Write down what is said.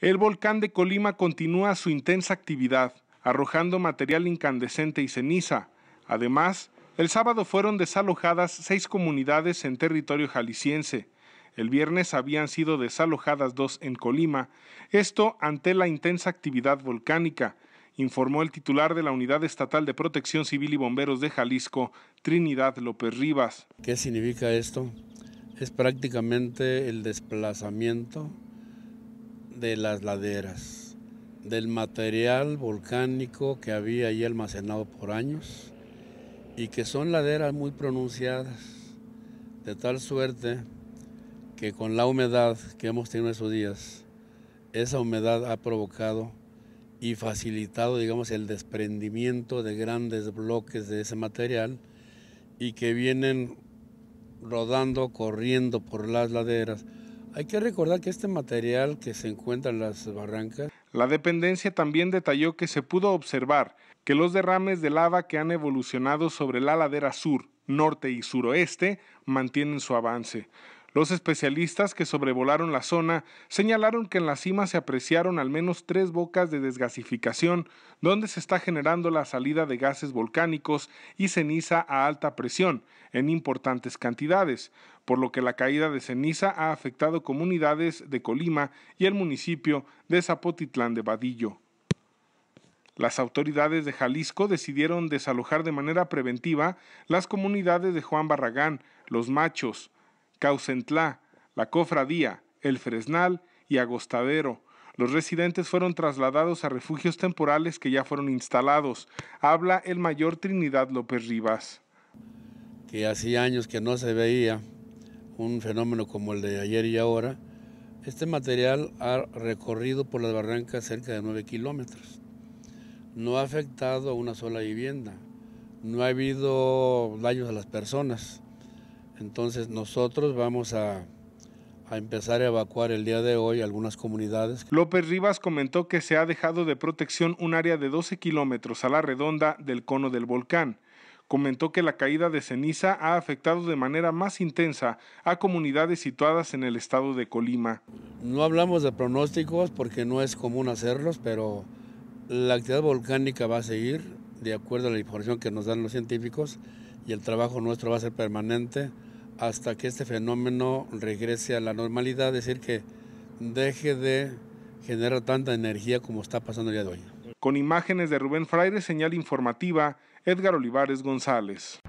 El volcán de Colima continúa su intensa actividad, arrojando material incandescente y ceniza. Además, el sábado fueron desalojadas seis comunidades en territorio jalisciense. El viernes habían sido desalojadas dos en Colima, esto ante la intensa actividad volcánica, informó el titular de la Unidad Estatal de Protección Civil y Bomberos de Jalisco, Trinidad López Rivas. ¿Qué significa esto? Es prácticamente el desplazamiento de las laderas, del material volcánico que había ahí almacenado por años y que son laderas muy pronunciadas, de tal suerte que con la humedad que hemos tenido esos días, esa humedad ha provocado y facilitado, digamos, el desprendimiento de grandes bloques de ese material y que vienen rodando, corriendo por las laderas, hay que recordar que este material que se encuentra en las barrancas. La dependencia también detalló que se pudo observar que los derrames de lava que han evolucionado sobre la ladera sur, norte y suroeste mantienen su avance. Los especialistas que sobrevolaron la zona señalaron que en la cima se apreciaron al menos tres bocas de desgasificación, donde se está generando la salida de gases volcánicos y ceniza a alta presión, en importantes cantidades, por lo que la caída de ceniza ha afectado comunidades de Colima y el municipio de Zapotitlán de Vadillo. Las autoridades de Jalisco decidieron desalojar de manera preventiva las comunidades de Juan Barragán, Los Machos, Caucentlá, La Cofradía, El Fresnal y Agostadero. Los residentes fueron trasladados a refugios temporales que ya fueron instalados. Habla el mayor Trinidad López Rivas. Que hacía años que no se veía un fenómeno como el de ayer y ahora. Este material ha recorrido por las barrancas cerca de 9 kilómetros. No ha afectado a una sola vivienda. No ha habido daños a las personas. Entonces nosotros vamos a, empezar a evacuar el día de hoy algunas comunidades. López Rivas comentó que se ha dejado de protección un área de 12 kilómetros a la redonda del cono del volcán. Comentó que la caída de ceniza ha afectado de manera más intensa a comunidades situadas en el estado de Colima. No hablamos de pronósticos porque no es común hacerlos, pero la actividad volcánica va a seguir de acuerdo a la información que nos dan los científicos y el trabajo nuestro va a ser permanente hasta que este fenómeno regrese a la normalidad, es decir, que deje de generar tanta energía como está pasando el día de hoy. Con imágenes de Rubén Fraire, señal informativa, Edgar Olivares González.